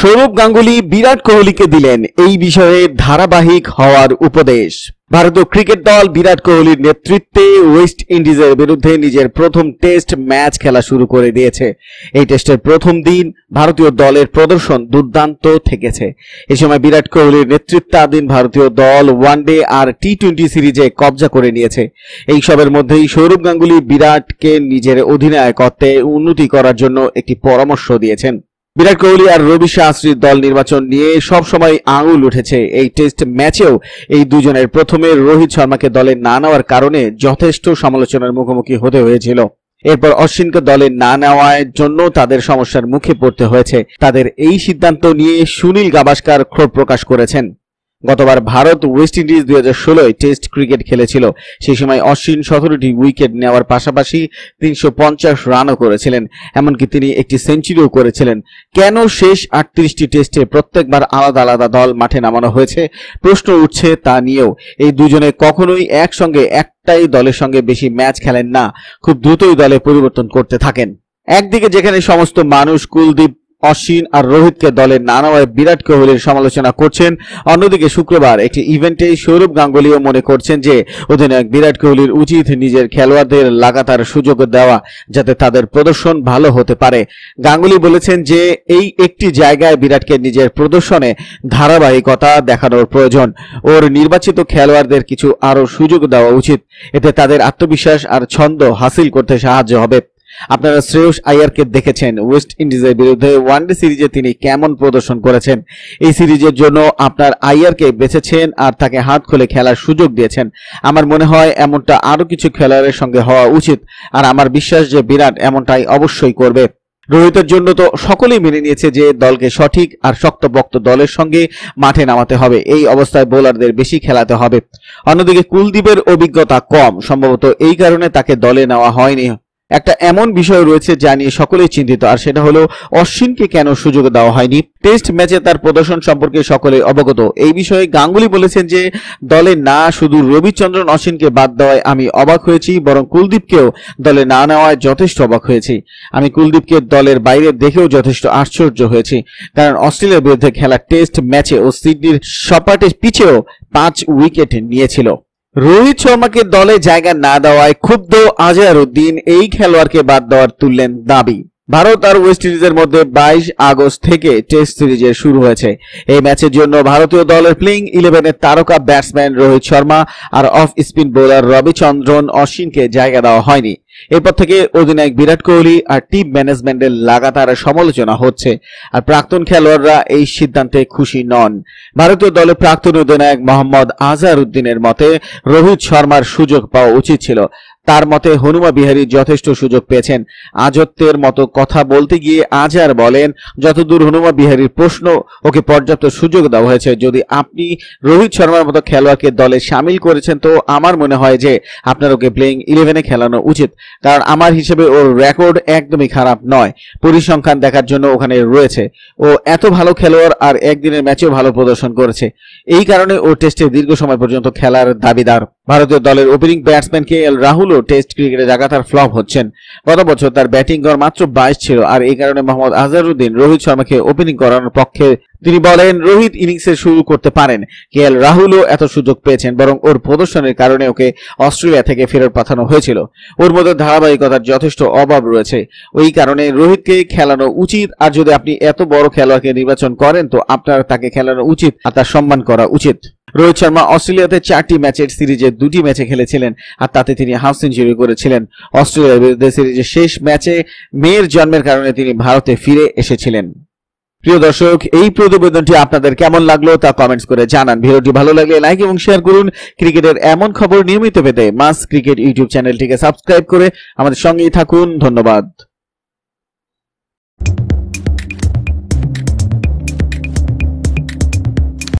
সৌরভ গাঙ্গুলি বিরাট কোহলিকে দিলেন এই বিষয়ে ধারাবাহিক হওয়ার উপদেশ ভারতীয় ক্রিকেট দল বিরাট কোহলির নেতৃত্বে ওয়েস্ট ইন্ডিজের বিরুদ্ধে নিজের প্রথম টেস্ট ম্যাচ খেলা শুরু করে দিয়েছে এই টেস্টের প্রথম দিন ভারতীয় দলের প্রদর্শন দুর্দান্ত থেকেছে এ সময় বিরাট কোহলির নেতৃত্বাধীন ভারতীয় দল ওয়ানডে আর টি টোয়েন্টি সিরিজে কবজা করে নিয়েছে এই সবের মধ্যেই সৌরভ গাঙ্গুলি বিরাটকে নিজের অধিনায়কত্বে উন্নতি করার জন্য একটি পরামর্শ দিয়েছেন বিরাট কোহলি আর রবি শাস্ত্রী দল নির্বাচন নিয়ে সবসময় আঙুল উঠেছে এই টেস্ট ম্যাচেও এই দুজনের প্রথমে রোহিত শর্মাকে দলে না নেওয়ার কারণে যথেষ্ট সমালোচনার মুখোমুখি হতে হয়েছিল এরপর অশ্বিনকে দলে না নেওয়ার জন্য তাদের সমস্যার মুখে পড়তে হয়েছে তাদের এই সিদ্ধান্ত নিয়ে সুনীল গাভাস্কার ক্ষোভ প্রকাশ করেছেন গতবার ভারত ওয়েস্ট ইন্ডিজ দুই হাজার ষোলোয় টেস্ট ক্রিকেট খেলেছিল সেই সময় অশ্বিন সতেরোটি উইকেট নেওয়ার পাশাপাশি তিনশো পঞ্চাশ রানও করেছিলেন এমনকি তিনি একটি সেঞ্চুরিও করেছিলেন কেন শেষ আটত্রিশটি টেস্টে প্রত্যেকবার আলাদা আলাদা দল মাঠে নামানো হয়েছে প্রশ্ন উঠছে তা নিয়েও এই দুজনে কখনোই একসঙ্গে একটাই দলের সঙ্গে বেশি ম্যাচ খেলেন না খুব দ্রুতই দলে পরিবর্তন করতে থাকেন একদিকে যেখানে সমস্ত মানুষ কুলদীপ অশ্বিন আর রোহিতকে দলের নানাভাবে বিরাট কোহলির সমালোচনা করছেন অন্যদিকে শুক্রবার একটি ইভেন্টে সৌরভ গাঙ্গুলিও মনে করছেন যে অধিনায়ক বিরাট কোহলির উচিত নিজের খেলোয়াড়দের লাগাতার সুযোগ দেওয়া যাতে তাদের প্রদর্শন ভালো হতে পারে গাঙ্গুলি বলেছেন যে এই একটি জায়গায় বিরাটকে নিজের প্রদর্শনে ধারাবাহিকতা দেখানোর প্রয়োজন ওর নির্বাচিত খেলোয়াড়দের কিছু আরও সুযোগ দেওয়া উচিত এতে তাদের আত্মবিশ্বাস আর ছন্দ হাসিল করতে সাহায্য হবে আপনারা শ্রেয়স আয়ারকে দেখেছেন ওয়েস্ট ইন্ডিজের বিরুদ্ধে ওয়ানডে সিরিজে তিনি কেমন প্রদর্শন করেছেন এই সিরিজের জন্য আপনার আয়ারকে বেছেছেন আর তাকে হাত খুলে খেলার সুযোগ দিয়েছেন আমার মনে হয় এমনটা আরও কিছু খেলোয়াড়ের সঙ্গে হওয়া উচিত আর আমার বিশ্বাস যে বিরাট এমনটাই অবশ্যই করবে রোহিতের জন্য তো সকলেই মেনে নিয়েছে যে দলকে সঠিক আর শক্তপক্ত দলের সঙ্গে মাঠে নামাতে হবে এই অবস্থায় বোলারদের বেশি খেলাতে হবে অন্যদিকে কুলদীপের অভিজ্ঞতা কম সম্ভবত এই কারণে তাকে দলে নেওয়া হয়নি একটা এমন বিষয় রয়েছে যা নিয়ে সকলেই চিন্তিত আর সেটা হলো অশ্বিনকে কেন সুযোগ দেওয়া হয়নি টেস্ট ম্যাচে তার প্রদর্শন সম্পর্কে সকলে অবগত এই বিষয়ে গাঙ্গুলি বলেছেন যে দলে না শুধু রবিচন্দ্রন অশ্বিনকে বাদ দেওয়ায় আমি অবাক হয়েছি বরং কুলদীপকেও দলে না নেওয়ায় যথেষ্ট অবাক হয়েছি আমি কুলদীপকে দলের বাইরে দেখেও যথেষ্ট আশ্চর্য হয়েছি কারণ অস্ট্রেলিয়ার বিরুদ্ধে খেলা টেস্ট ম্যাচে ও সিডনির সপাটে পিছেও পাঁচ উইকেট নিয়েছিল রোহিত শর্মাকে দলে জায়গা না দেওয়ায় ক্ষুব্ধ আজহারউদ্দিন এই খেলোয়াড়কে বাদ দেওয়ার তুললেন দাবি ভারত আর ওয়েস্ট ইন্ডিজের মধ্যে বাইশ আগস্ট থেকে টেস্ট সিরিজের শুরু হয়েছে এই ম্যাচের জন্য ভারতীয় দলের প্লেইং ইলেভেনের তারকা ব্যাটসম্যান রোহিত শর্মা আর অফ স্পিন বোলার রবিচন্দ্রন অশ্বিনকে জায়গা দেওয়া হয়নি এরপর থেকে অধিনায়ক বিরাট কোহলি আর টিম ম্যানেজমেন্টের লাগাতার সমালোচনা হচ্ছে আর প্রাক্তন খেলোয়াড়রা এই সিদ্ধান্তে খুশি নন ভারতীয় দলে প্রাক্তন অধিনায়ক মোহাম্মদ আজহার উদ্দিনের মতে রোহিত শর্মার সুযোগ পাওয়া উচিত ছিল তার মতে হনুমা বিহারী যথেষ্ট সুযোগ পেয়েছেন আজত্বের মতো কথা বলতে গিয়ে আজার বলেন যতদূর হনুমা বিহারীর প্রশ্ন ওকে পর্যাপ্ত সুযোগ দেওয়া হয়েছে যদি আপনি রোহিত শর্মার মতো খেলোয়াড়কে দলে সামিল করেছেন তো আমার মনে হয় যে আপনার ওকে প্লেইং ইলেভেনে খেলানো উচিত কারণ আমার হিসেবে ওর রেকর্ড একদমই খারাপ নয় পরিসংখ্যান দেখার জন্য ওখানে রয়েছে ও এত ভালো খেলোয়াড় আর একদিনের ম্যাচেও ভালো প্রদর্শন করেছে এই কারণে ও টেস্টে দীর্ঘ সময় পর্যন্ত খেলার দাবিদার ভারতীয় দলের ওপেনিং ব্যাটসম্যান কে এল রাহুলও টেস্ট ক্রিকেটে লাগাতার ফ্লপ হচ্ছেন গত বছর তার ব্যাটিং গড় মাত্র বাইশ ছিল আর এই কারণে মোহাম্মদ আজহারুদ্দিন রোহিত শর্মাকে ওপেনিং করানোর পক্ষে তিনি বলেন রোহিত ইনিংসে শুরু করতে পারেন কে এল রাহুলও এত সুযোগ পেয়েছেন বরং ওর প্রদর্শনের কারণে ওকে অস্ট্রেলিয়া থেকে ফেরত পাঠানো হয়েছিল ওর মধ্যে ধারাবাহিকতার যথেষ্ট অভাব রয়েছে ওই কারণে রোহিতকে খেলানো উচিত আর যদি আপনি এত বড় খেলোয়াড়কে নির্বাচন করেন তো আপনার তাকে খেলানো উচিত আর তার সম্মান করা উচিত রোহিত শর্মা অস্ট্রেলিয়াতে চারটি ম্যাচের সিরিজে দুটি ম্যাচে খেলেছিলেন আর তাতে তিনি হাফ সেঞ্চুরি করেছিলেন অস্ট্রেলিয়ার বিরুদ্ধে সিরিজের শেষ ম্যাচে মেয়ের জন্মের কারণে তিনি ভারতে ফিরে এসেছিলেন প্রিয় দর্শক এই প্রতিবেদনটি আপনাদের কেমন লাগলো তা কমেন্টস করে জানান ভিডিওটি ভালো লাগলে লাইক এবং শেয়ার করুন ক্রিকেটের এমন খবর নিয়মিত পেতে মাস ক্রিকেট ইউটিউব চ্যানেলটিকে সাবস্ক্রাইব করে আমাদের সঙ্গেই থাকুন ধন্যবাদ